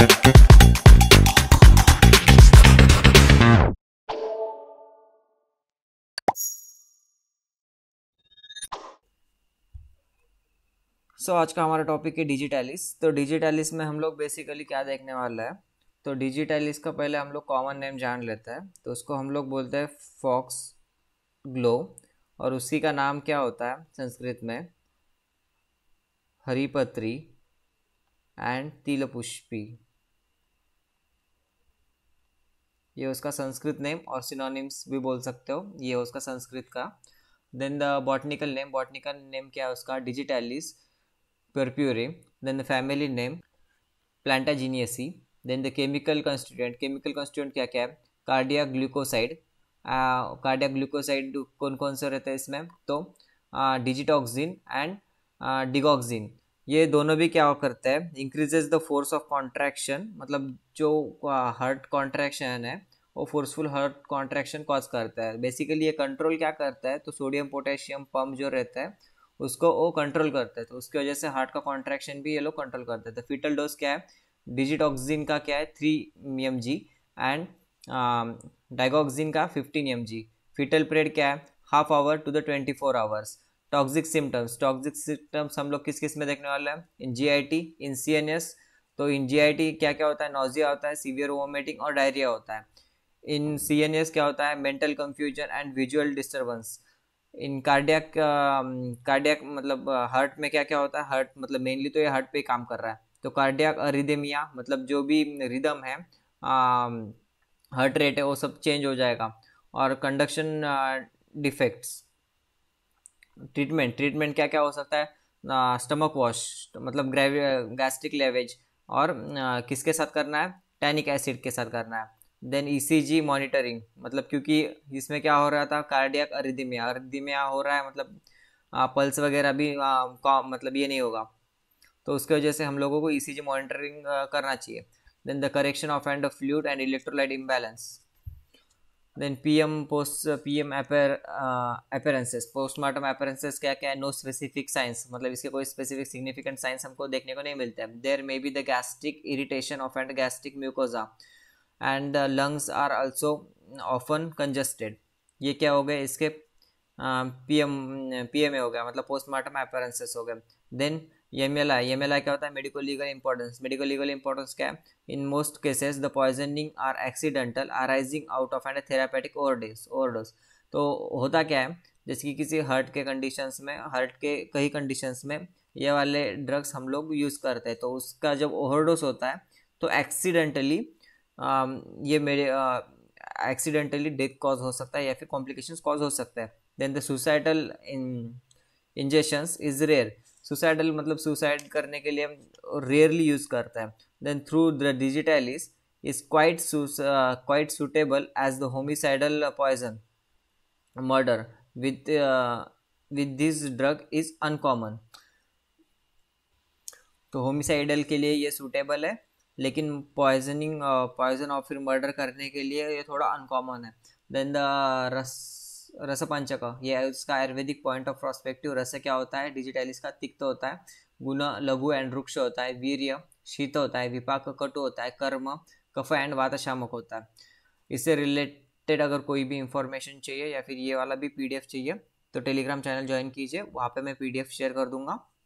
सो so, आज का हमारा टॉपिक है डिजिटलिस तो डिजिटलिस में हम लोग बेसिकली क्या देखने वाला है तो डिजिटलिस का पहले हम लोग कॉमन नेम जान लेते हैं तो उसको हम लोग बोलते हैं फॉक्स ग्लो और उसी का नाम क्या होता है संस्कृत में हरिपत्री एंड तिलपुष्पी ये उसका संस्कृत नेम और सिनोनिम्स भी बोल सकते हो ये उसका संस्कृत का then the botanical name botanical name क्या है उसका digitalis purpurea then the family name plantaginaceae then the chemical constituent chemical constituent क्या क्या है कार्डिया ग्लूकोसाइड कार्डिया ग्लूकोसाइड कौन कौन से रहते हैं इसमें तो डिजिटॉक्सिन एंड डिगॉक्सिन ये दोनों भी क्या करते हैं increases the force of contraction मतलब जो हर्ट कॉन्ट्रैक्शन है वो फोर्सफुल हर्ट कॉन्ट्रैक्शन कॉज करता है बेसिकली ये कंट्रोल क्या करता है तो सोडियम पोटेशियम पम्प जो रहता है उसको वो कंट्रोल करता है तो उसकी वजह से हार्ट का कॉन्ट्रैक्शन भी ये लोग कंट्रोल करते हैं तो फिटल डोज क्या है डिजिट ऑक्सीजन का क्या है three M G and digoxin का fifteen M G fatal period क्या है half hour to the twenty four hours toxic symptoms toxic symptoms हम लोग किस किस में देखने वाले हैं in G I T in C N S तो इन जी आई टी क्या क्या होता है नोजिया मतलब, होता है सीवियर वोमिटिंग और डायरिया होता है इन सी एन एस क्या होता है mental confusion and visual disturbance in cardiac cardiac मतलब हार्ट में क्या क्या होता है हार्ट मतलब मेनली तो ये हार्ट पे काम कर रहा है तो कार्डियक रिदमिया मतलब जो भी रिदम है हार्ट रेट है वो सब चेंज हो जाएगा और कंडक्शन डिफेक्ट्स ट्रीटमेंट ट्रीटमेंट क्या क्या हो सकता है स्टमक वॉश तो मतलब ग्रेवि गैस्ट्रिक लेवेज और किसके साथ करना है टैनिक एसिड के साथ करना है देन ईसीजी मॉनिटरिंग मतलब क्योंकि इसमें क्या हो रहा था कार्डियक अरिदिमिया अरिदिमिया हो रहा है मतलब पल्स वगैरह भी आ, मतलब ये नहीं होगा तो उसकी वजह से हम लोगों को ईसीजी e मॉनिटरिंग करना चाहिए then the correction of and fluid and electrolyte imbalance then PM post PM appear appearances postmortem appearances क्या क्या है नो स्पेसिफिक साइंस मतलब इसके कोई स्पेसिफिक सिग्निफिकेंट साइंस हमको देखने को नहीं मिलता है there may be the gastric irritation of and gastric mucosa and lungs are also often congested ये क्या हो गया इसके P M P M A हो गया मतलब पोस्टमार्टम अपेरेंसेस हो गए then M L I M L I क्या होता है medico legal importance medico legal importance क्या है in most cases the poisoning are accidental rising out of and therapeutic overdose overdose तो होता क्या है जैसे कि किसी हर्ट के कंडीशंस में हर्ट के कई कंडीशंस में ये वाले ड्रग्स हम लोग यूज़ करते हैं तो उसका जब ओवरडोज होता है तो एक्सीडेंटली ये मेरे एक्सीडेंटली डेथ कॉज हो सकता है या फिर कॉम्प्लिकेशंस कॉज हो सकता है then the suicidal injections is rare suicidal मतलब सुसाइड करने के लिए हम रेयरली यूज़ करते हैं then through the digitalis is quite quite suitable as the homicidal poison murder with with this drug is uncommon तो होमिसाइडल के लिए ये सुटेबल है लेकिन पॉइजनिंग पॉइजन और फिर मर्डर करने के लिए ये थोड़ा अनकॉमन है देन द रस रसपंचक ये उसका आयुर्वेदिक पॉइंट ऑफ प्रोस्पेक्टिव रस क्या होता है डिजिटल का तिक्त होता है गुण लघु एंड वृक्ष होता है वीर्य शीत होता है विपाक कटु होता है कर्म कफ एंड वातशामक होता है इससे रिलेटेड अगर कोई भी इंफॉर्मेशन चाहिए या फिर ये वाला भी पीडीएफ चाहिए तो टेलीग्राम चैनल ज्वाइन कीजिए वहाँ पे मैं पीडीएफ शेयर कर दूंगा